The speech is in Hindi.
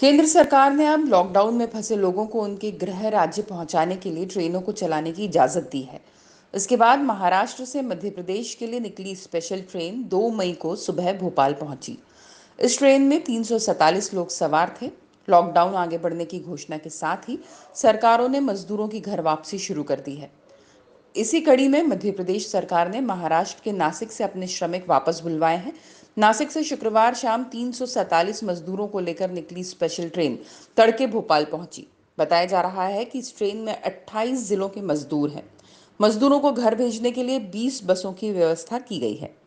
केंद्र सरकार ने अब लॉकडाउन में फंसे लोगों को उनके गृह राज्य पहुंचाने के लिए ट्रेनों को चलाने की इजाजत दी है इसके बाद महाराष्ट्र से मध्य प्रदेश के लिए निकली स्पेशल ट्रेन 2 मई को सुबह भोपाल पहुंची इस ट्रेन में तीन लोग सवार थे लॉकडाउन आगे बढ़ने की घोषणा के साथ ही सरकारों ने मजदूरों की घर वापसी शुरू कर दी है इसी कड़ी में मध्य प्रदेश सरकार ने महाराष्ट्र के नासिक से अपने श्रमिक वापस बुलवाए हैं नासिक से शुक्रवार शाम तीन मजदूरों को लेकर निकली स्पेशल ट्रेन तड़के भोपाल पहुंची बताया जा रहा है कि इस ट्रेन में 28 जिलों के मजदूर हैं मजदूरों को घर भेजने के लिए 20 बसों की व्यवस्था की गई है